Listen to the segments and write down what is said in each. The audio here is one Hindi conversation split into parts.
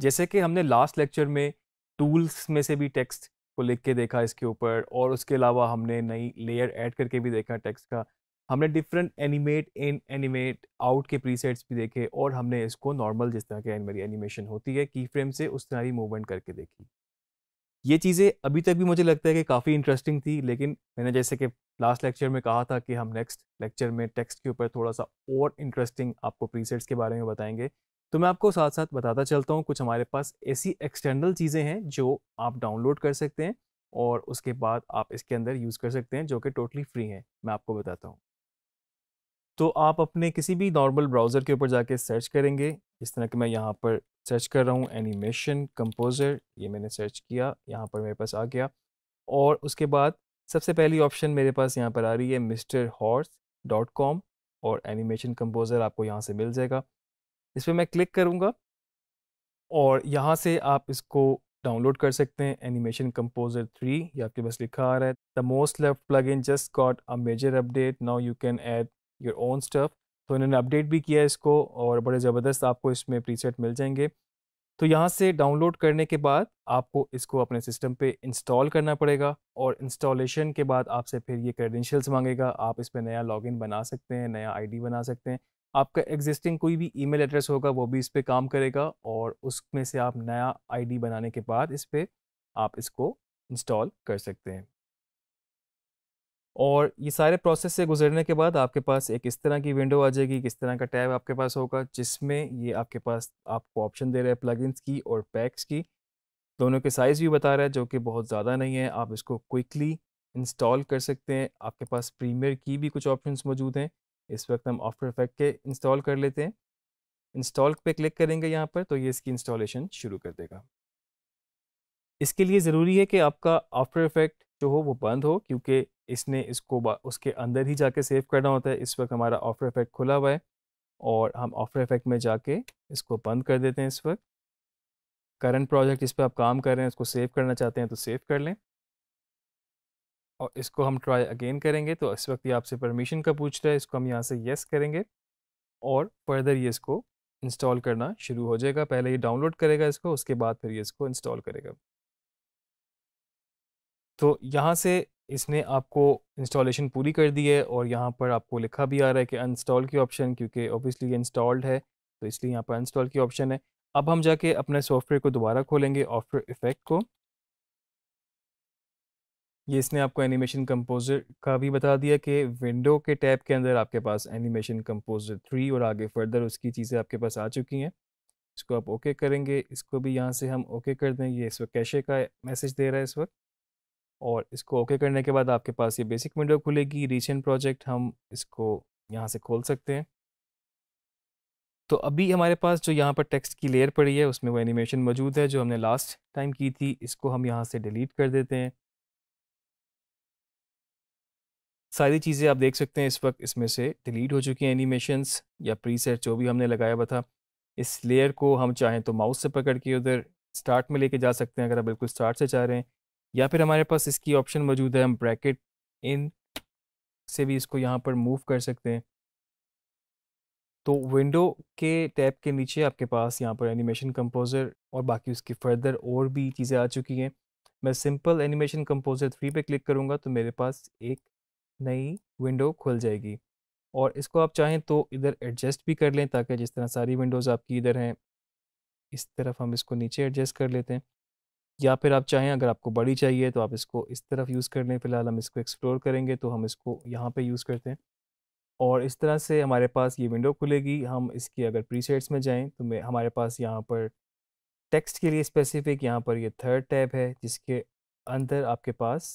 जैसे कि हमने लास्ट लेक्चर में टूल्स में से भी टेक्स्ट को लिख के देखा इसके ऊपर और उसके अलावा हमने नई लेयर ऐड करके भी देखा टेक्स्ट का हमने different animate in animate out के प्रीसेट्स भी देखे और हमने इसको नॉर्मल जिस तरह के मेरी एनिमेशन होती है की फ्रेम से उस तरह ही मूवमेंट करके देखी ये चीज़ें अभी तक भी मुझे लगता है कि काफ़ी इंटरेस्टिंग थी लेकिन मैंने जैसे कि लास्ट लेक्चर में कहा था कि हम नेक्स्ट लेक्चर में टेक्स्ट के ऊपर थोड़ा सा और इंटरेस्टिंग आपको प्रीसेट्स के बारे में बताएंगे तो मैं आपको साथ साथ बताता चलता हूँ कुछ हमारे पास ऐसी एक्सटर्नल चीज़ें हैं जो आप डाउनलोड कर सकते हैं और उसके बाद आप इसके अंदर यूज़ कर सकते हैं जो कि टोटली फ्री हैं मैं आपको बताता हूँ तो आप अपने किसी भी नॉर्मल ब्राउज़र के ऊपर जाके सर्च करेंगे इस तरह के मैं यहाँ पर सर्च कर रहा हूँ एनिमेशन कंपोज़र ये मैंने सर्च किया यहाँ पर मेरे पास आ गया और उसके बाद सबसे पहली ऑप्शन मेरे पास यहाँ पर आ रही है मिस्टर हॉर्स डॉट कॉम और एनिमेशन कंपोज़र आपको यहाँ से मिल जाएगा इस पर मैं क्लिक करूँगा और यहाँ से आप इसको डाउनलोड कर सकते हैं एनिमेशन कंपोजर थ्री ये आपके पास लिखा आ रहा है the most left plugin just got a major update now you can add your own stuff तो इन्होंने अपडेट भी किया इसको और बड़े ज़बरदस्त आपको इसमें प्रीसेट मिल जाएंगे तो यहाँ से डाउनलोड करने के बाद आपको इसको अपने सिस्टम पे इंस्टॉल करना पड़ेगा और इंस्टॉलेशन के बाद आपसे फिर ये क्रेडेंशियल्स मांगेगा आप इस पर नया लॉगिन बना सकते हैं नया आईडी बना सकते हैं आपका एग्जिस्टिंग कोई भी ईमेल एड्रेस होगा वो भी इस पर काम करेगा और उसमें से आप नया आईडी बनाने के बाद इस पर आप इसको इंस्टॉल कर सकते हैं और ये सारे प्रोसेस से गुजरने के बाद आपके पास एक इस तरह की विंडो आ जाएगी किस तरह का टैब आपके पास होगा जिसमें ये आपके पास आपको ऑप्शन दे रहा है प्लगइन्स की और पैक्स की दोनों के साइज़ भी बता रहा है जो कि बहुत ज़्यादा नहीं है आप इसको क्विकली इंस्टॉल कर सकते हैं आपके पास प्रीमियर की भी कुछ ऑप्शंस मौजूद हैं इस वक्त हम ऑफ्टर इफेक्ट के इंस्टॉल कर लेते हैं इंस्टॉल पे क्लिक करेंगे यहाँ पर तो ये इसकी इंस्टॉलेशन शुरू कर देगा इसके लिए ज़रूरी है कि आपका आफ्टर इफेक्ट जो हो वो बंद हो क्योंकि इसने इसको उसके अंदर ही जाके सेव करना होता है इस वक्त हमारा ऑफ्टर इफेक्ट खुला हुआ है और हम ऑफ्टर इफेक्ट में जाके इसको बंद कर देते हैं इस वक्त करंट प्रोजेक्ट जिस पर आप काम कर रहे हैं उसको सेव करना चाहते हैं तो सेव कर लें और इसको हम ट्राई अगेन करेंगे तो इस वक्त ये आपसे परमिशन का पूछ रहा है इसको हम यहाँ से येस करेंगे और फर्दर ये इसको इंस्टॉल करना शुरू हो जाएगा पहले ये डाउनलोड करेगा इसको उसके बाद फिर ये इसको इंस्टॉल करेगा तो यहाँ से इसने आपको इंस्टॉलेशन पूरी कर दी है और यहाँ पर आपको लिखा भी आ रहा है कि अनस्टॉल की ऑप्शन क्योंकि ऑब्वियसली ये इंस्टॉल्ड है तो इसलिए यहाँ पर अनस्टॉल की ऑप्शन है अब हम जाके अपने सॉफ्टवेयर को दोबारा खोलेंगे ऑफ्टवेयर इफेक्ट को ये इसने आपको एनिमेशन कंपोजर का भी बता दिया कि विंडो के टैब के अंदर आपके पास एनिमेशन कंपोजर थ्री और आगे फर्दर उसकी चीज़ें आपके पास आ चुकी हैं इसको आप ओके करेंगे इसको भी यहाँ से हम ओके कर दें ये इस वक्त कैशे का मैसेज दे रहा है इस वक्त और इसको ओके करने के बाद आपके पास ये बेसिक विंडो खुलेगी रीसेंट प्रोजेक्ट हम इसको यहाँ से खोल सकते हैं तो अभी हमारे पास जो यहाँ पर टेक्स्ट की लेयर पड़ी है उसमें वो एनिमेशन मौजूद है जो हमने लास्ट टाइम की थी इसको हम यहाँ से डिलीट कर देते हैं सारी चीज़ें आप देख सकते हैं इस वक्त इसमें से डिलीट हो चुकी हैं एनिमेशंस या प्रीसेट जो भी हमने लगाया हुआ था इस लेयर को हम चाहें तो माउस से पकड़ के उधर स्टार्ट में लेके जा सकते हैं अगर आप बिल्कुल स्टार्ट से चाह रहे हैं या फिर हमारे पास इसकी ऑप्शन मौजूद है हम ब्रैकेट इन से भी इसको यहाँ पर मूव कर सकते हैं तो विंडो के टैब के नीचे आपके पास यहाँ पर एनिमेशन कंपोज़र और बाकी उसकी फर्दर और भी चीज़ें आ चुकी हैं मैं सिंपल एनिमेशन कंपोज़र थ्री पे क्लिक करूँगा तो मेरे पास एक नई विंडो खुल जाएगी और इसको आप चाहें तो इधर एडजस्ट भी कर लें ताकि जिस तरह सारी विंडोज़ आपकी इधर हैं इस तरफ हम इसको नीचे एडजस्ट कर लेते हैं या फिर आप चाहें अगर आपको बड़ी चाहिए तो आप इसको इस तरफ यूज़ कर लें फ़िलहाल हम इसको एक्सप्लोर करेंगे तो हम इसको यहाँ पे यूज़ करते हैं और इस तरह से हमारे पास ये विंडो खुलेगी हम इसकी अगर प्रीसेट्स में जाएं तो मैं हमारे पास यहाँ पर टेक्स्ट के लिए स्पेसिफिक यहाँ पर ये थर्ड टैब है जिसके अंदर आपके पास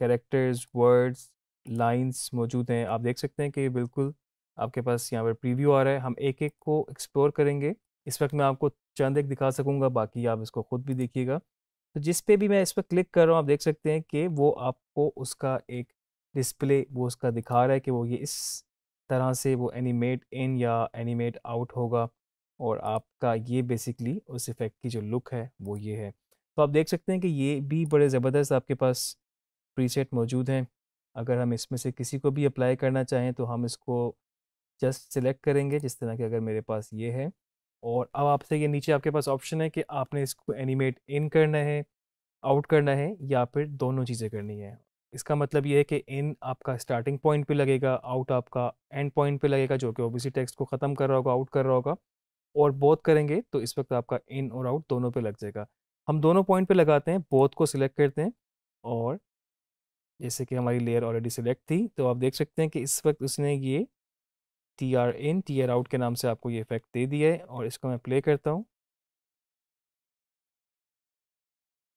करेक्टर्स वर्ड्स लाइंस मौजूद हैं आप देख सकते हैं कि बिल्कुल आपके पास यहाँ पर प्रीव्यू आ रहा है हम एक एक को एक्सप्लोर करेंगे इस वक्त मैं आपको चंद एक दिखा सकूँगा बाकी आप इसको खुद भी देखिएगा तो जिस पे भी मैं इस पर क्लिक कर रहा हूँ आप देख सकते हैं कि वो आपको उसका एक डिस्प्ले वो उसका दिखा रहा है कि वो ये इस तरह से वो एनिमेट इन या एनिमेट आउट होगा और आपका ये बेसिकली उस इफ़ेक्ट की जो लुक है वो ये है तो आप देख सकते हैं कि ये भी बड़े ज़बरदस्त आपके पास प्रीसेट मौजूद हैं अगर हम इसमें से किसी को भी अप्लाई करना चाहें तो हम इसको जस्ट सिलेक्ट करेंगे जिस तरह के अगर मेरे पास ये है और अब आपसे ये नीचे आपके पास ऑप्शन है कि आपने इसको एनिमेट इन करना है आउट करना है या फिर दोनों चीज़ें करनी है इसका मतलब ये है कि इन आपका स्टार्टिंग पॉइंट पे लगेगा आउट आपका एंड पॉइंट पे लगेगा जो कि ओबीसी टेक्स्ट को ख़त्म कर रहा होगा आउट कर रहा होगा और बोथ करेंगे तो इस वक्त आपका इन और आउट दोनों पे लग जाएगा हम दोनों पॉइंट पे लगाते हैं बोथ को सिलेक्ट करते हैं और जैसे कि हमारी लेयर ऑलरेडी सिलेक्ट थी तो आप देख सकते हैं कि इस वक्त उसने ये T R in T R out के नाम से आपको ये इफेक्ट दे दिया है और इसको मैं प्ले करता हूँ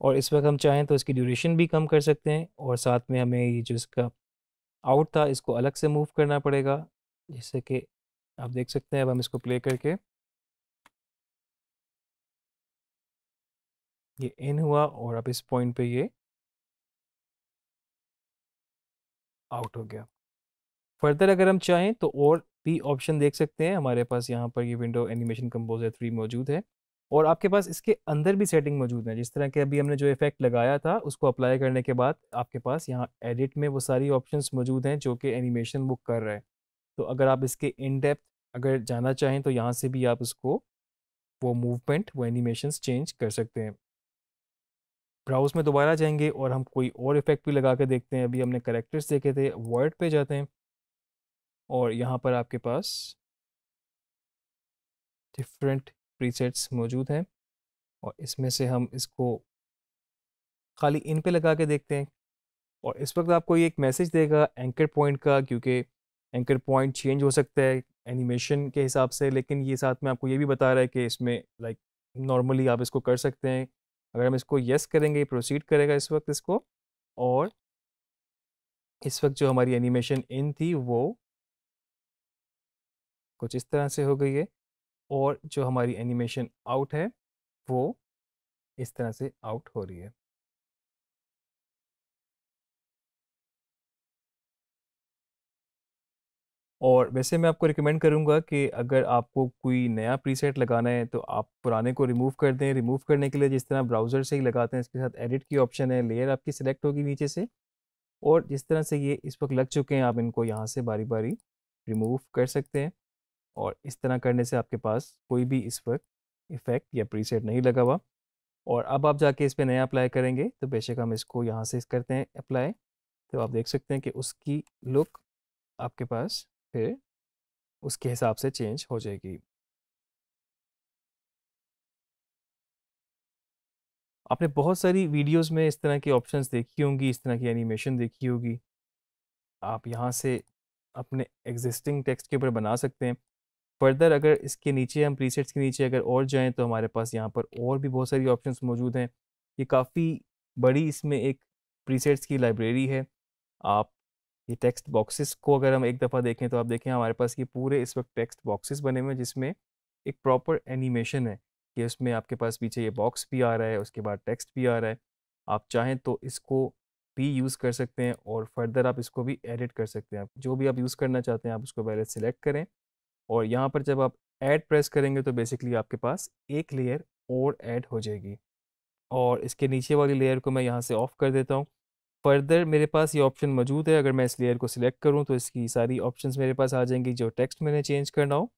और इस वक्त हम चाहें तो इसकी ड्यूरेशन भी कम कर सकते हैं और साथ में हमें ये जो इसका आउट था इसको अलग से मूव करना पड़ेगा जैसे कि आप देख सकते हैं अब हम इसको प्ले करके ये इन हुआ और अब इस पॉइंट पे ये आउट हो गया फर्दर अगर हम चाहें तो और भी ऑप्शन देख सकते हैं हमारे पास यहाँ पर ये विंडो एनिमेशन कंपोजर थ्री मौजूद है और आपके पास इसके अंदर भी सेटिंग मौजूद है जिस तरह के अभी हमने जो इफेक्ट लगाया था उसको अप्लाई करने के बाद आपके पास यहाँ एडिट में वो सारी ऑप्शंस मौजूद हैं जो कि एनिमेशन बुक कर रहा है तो अगर आप इसके इन डेप्थ अगर जाना चाहें तो यहाँ से भी आप उसको वो मूवमेंट वो एनिमेशन चेंज कर सकते हैं ब्राउज में दोबारा जाएंगे और हम कोई और इफेक्ट भी लगा के देखते हैं अभी हमने करेक्टर्स देखे थे वर्ड पे जाते हैं और यहाँ पर आपके पास डिफरेंट प्रीसेट्स मौजूद हैं और इसमें से हम इसको खाली इन पे लगा के देखते हैं और इस वक्त आपको ये एक मैसेज देगा एंकर पॉइंट का क्योंकि एंकर पॉइंट चेंज हो सकता है एनिमेशन के हिसाब से लेकिन ये साथ में आपको ये भी बता रहा है कि इसमें लाइक like, नॉर्मली आप इसको कर सकते हैं अगर हम इसको येस करेंगे प्रोसीड करेगा इस वक्त इसको और इस वक्त जो हमारी एनिमेशन इन थी वो कुछ इस तरह से हो गई है और जो हमारी एनिमेशन आउट है वो इस तरह से आउट हो रही है और वैसे मैं आपको रिकमेंड करूँगा कि अगर आपको कोई नया प्रीसेट लगाना है तो आप पुराने को रिमूव कर दें रिमूव करने के लिए जिस तरह ब्राउज़र से ही लगाते हैं इसके साथ एडिट की ऑप्शन है लेयर आपकी सिलेक्ट होगी नीचे से और जिस तरह से ये इस वक्त लग चुके हैं आप इनको यहाँ से बारी बारी रिमूव कर सकते हैं और इस तरह करने से आपके पास कोई भी इस वक्त इफ़ेक्ट या प्री नहीं लगा हुआ और अब आप जाके इस पर नया अप्लाई करेंगे तो बेशक हम इसको यहाँ से इस करते हैं अप्लाई तो आप देख सकते हैं कि उसकी लुक आपके पास फिर उसके हिसाब से चेंज हो जाएगी आपने बहुत सारी वीडियोस में इस तरह की ऑप्शंस देखी होंगी इस तरह की एनिमेशन देखी होगी आप यहाँ से अपने एग्जिस्टिंग टेक्स्ट के ऊपर बना सकते हैं फर्दर अगर इसके नीचे हम प्रीसेट्स के नीचे अगर और जाएं तो हमारे पास यहाँ पर और भी बहुत सारी ऑप्शंस मौजूद हैं ये काफ़ी बड़ी इसमें एक प्रीसेट्स की लाइब्रेरी है आप ये टेक्स्ट बॉक्सेस को अगर हम एक दफ़ा देखें तो आप देखें हमारे पास ये पूरे इस वक्त टेक्स्ट बॉक्सेस बने हुए हैं जिसमें एक प्रॉपर एनिमेशन है कि उसमें आपके पास पीछे ये बॉक्स भी आ रहा है उसके बाद टेक्स्ट भी आ रहा है आप चाहें तो इसको भी यूज़ कर सकते हैं और फर्दर आप इसको भी एडिट कर सकते हैं जो भी आप यूज़ करना चाहते हैं आप उसको पहले सिलेक्ट करें और यहाँ पर जब आप ऐड प्रेस करेंगे तो बेसिकली आपके पास एक लेयर और ऐड हो जाएगी और इसके नीचे वाली लेयर को मैं यहाँ से ऑफ़ कर देता हूँ फर्दर मेरे पास ये ऑप्शन मौजूद है अगर मैं इस लेयर को सिलेक्ट करूँ तो इसकी सारी ऑप्शन मेरे पास आ जाएंगी जो टेक्स्ट मैंने चेंज करना हो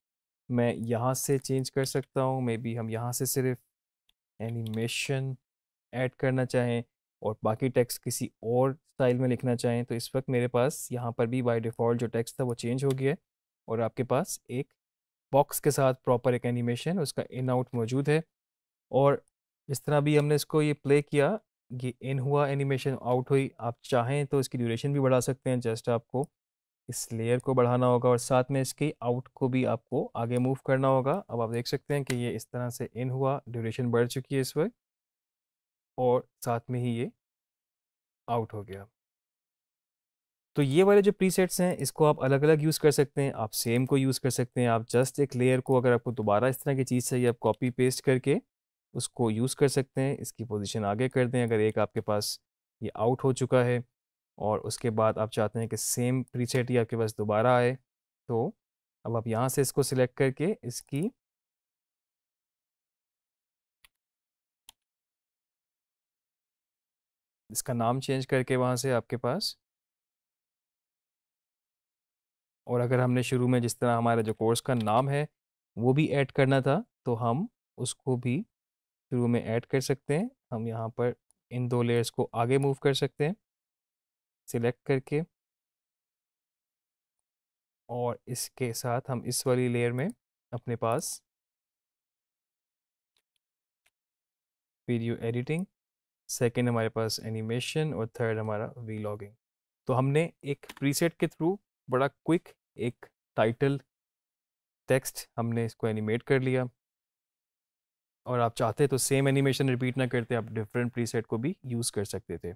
मैं यहाँ से चेंज कर सकता हूँ मे बी हम यहाँ से सिर्फ एनिमेशन ऐड करना चाहें और बाकी टेक्स्ट किसी और स्टाइल में लिखना चाहें तो इस वक्त मेरे पास यहाँ पर भी बाय डिफ़ॉल्ट जो टेक्स्ट था वो चेंज हो गया है और आपके पास एक बॉक्स के साथ प्रॉपर एक एनिमेशन उसका इन आउट मौजूद है और जिस तरह भी हमने इसको ये प्ले किया ये इन हुआ एनिमेशन आउट हुई आप चाहें तो इसकी ड्यूरेशन भी बढ़ा सकते हैं जस्ट आपको इस लेयर को बढ़ाना होगा और साथ में इसकी आउट को भी आपको आगे मूव करना होगा अब आप देख सकते हैं कि ये इस तरह से इन हुआ ड्यूरेशन बढ़ चुकी है इस वक्त और साथ में ही ये आउट हो गया तो ये वाले जो प्रीसेट्स हैं इसको आप अलग अलग यूज़ कर सकते हैं आप सेम को यूज़ कर सकते हैं आप जस्ट एक लेयर को अगर आपको दोबारा इस तरह की चीज़ चाहिए आप कॉपी पेस्ट करके उसको यूज़ कर सकते हैं इसकी पोजीशन आगे कर दें अगर एक आपके पास ये आउट हो चुका है और उसके बाद आप चाहते हैं कि सेम प्रीसेट ही आपके पास दोबारा आए तो अब आप यहाँ से इसको सिलेक्ट करके इसकी इसका नाम चेंज करके वहाँ से आपके पास और अगर हमने शुरू में जिस तरह हमारे जो कोर्स का नाम है वो भी ऐड करना था तो हम उसको भी शुरू में ऐड कर सकते हैं हम यहाँ पर इन दो लेयर्स को आगे मूव कर सकते हैं सिलेक्ट करके और इसके साथ हम इस वाली लेयर में अपने पास वीडियो एडिटिंग सेकेंड हमारे पास एनिमेशन और थर्ड हमारा वीलॉगिंग तो हमने एक प्रीसेट के थ्रू बड़ा क्विक एक टाइटल टेक्स्ट हमने इसको एनिमेट कर लिया और आप चाहते तो सेम एनिमेशन रिपीट ना करते आप डिफरेंट प्रीसेट को भी यूज़ कर सकते थे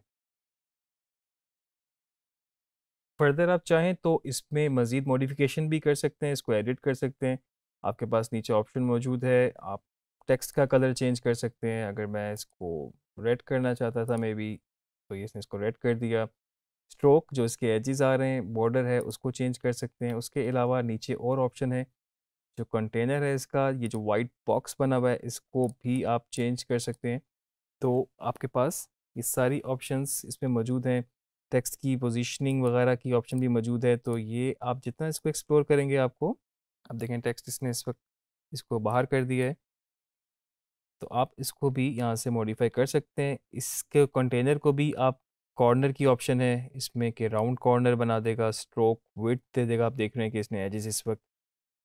फर्दर आप चाहें तो इसमें मज़ीद मॉडिफिकेशन भी कर सकते हैं इसको एडिट कर सकते हैं आपके पास नीचे ऑप्शन मौजूद है आप टेक्स्ट का कलर चेंज कर सकते हैं अगर मैं इसको रेड करना चाहता था मे बी तो ये इसने इसको रेड कर दिया स्ट्रोक जो इसके एजेस आ रहे हैं बॉर्डर है उसको चेंज कर सकते हैं उसके अलावा नीचे और ऑप्शन है जो कंटेनर है इसका ये जो वाइट बॉक्स बना हुआ है इसको भी आप चेंज कर सकते हैं तो आपके पास ये सारी ऑप्शंस इसमें मौजूद हैं टेक्स्ट की पोजीशनिंग वगैरह की ऑप्शन भी मौजूद है तो ये आप जितना इसको एक्सप्लोर करेंगे आपको आप देखें टेक्स्ट इसने इस वक्त इसको बाहर कर दिया है तो आप इसको भी यहाँ से मॉडिफाई कर सकते हैं इसके कंटेनर को भी आप कॉर्नर की ऑप्शन है इसमें कि राउंड कॉर्नर बना देगा स्ट्रोक विथ दे देगा आप देख रहे हैं कि इसने एजेस इस वक्त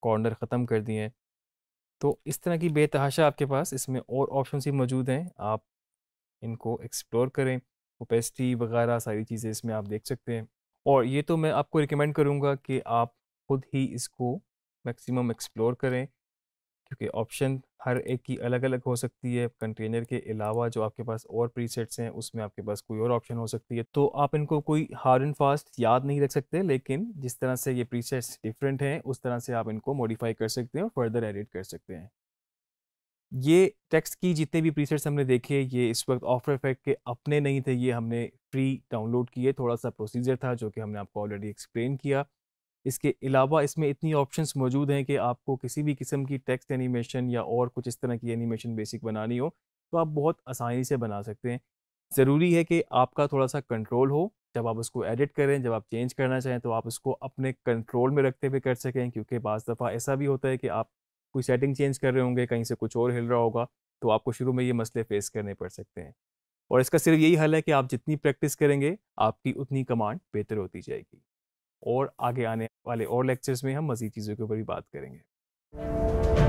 कॉर्नर ख़त्म कर दिए हैं तो इस तरह की बेतहाशा आपके पास इसमें और ऑप्शन ही मौजूद हैं आप इनको एक्सप्लोर करें ओपेसिटी वगैरह सारी चीज़ें इसमें आप देख सकते हैं और ये तो मैं आपको रिकमेंड करूँगा कि आप खुद ही इसको मैक्सिमम एक्सप्लोर करें क्योंकि ऑप्शन हर एक की अलग अलग हो सकती है कंटेनर के अलावा जो आपके पास और प्रीसेट्स हैं उसमें आपके पास कोई और ऑप्शन हो सकती है तो आप इनको कोई हार्ड एंड फास्ट याद नहीं रख सकते लेकिन जिस तरह से ये प्रीसेट्स डिफरेंट हैं उस तरह से आप इनको मॉडिफाई कर सकते हैं और फर्दर एडिट कर सकते हैं ये टेक्स्ट की जितने भी प्रीसेट्स हमने देखे ये इस वक्त ऑफर इफेक्ट के अपने नहीं थे ये हमने फ्री डाउनलोड किए थोड़ा सा प्रोसीजर था जो कि हमने आपको ऑलरेडी एक्सप्लेन किया इसके अलावा इसमें इतनी ऑप्शंस मौजूद हैं कि आपको किसी भी किस्म की टेक्स्ट एनिमेशन या और कुछ इस तरह की एनिमेशन बेसिक बनानी हो तो आप बहुत आसानी से बना सकते हैं ज़रूरी है कि आपका थोड़ा सा कंट्रोल हो जब आप उसको एडिट करें जब आप चेंज करना चाहें तो आप उसको अपने कंट्रोल में रखते हुए कर सकें क्योंकि बज़ दफ़ा ऐसा भी होता है कि आप कोई सेटिंग चेंज कर रहे होंगे कहीं से कुछ और हिल रहा होगा तो आपको शुरू में ये मसले फेस करने पड़ सकते हैं और इसका सिर्फ यही हल है कि आप जितनी प्रैक्टिस करेंगे आपकी उतनी कमांड बेहतर होती जाएगी और आगे आने वाले और लेक्चर्स में हम मज़ीद चीज़ों के ऊपर भी बात करेंगे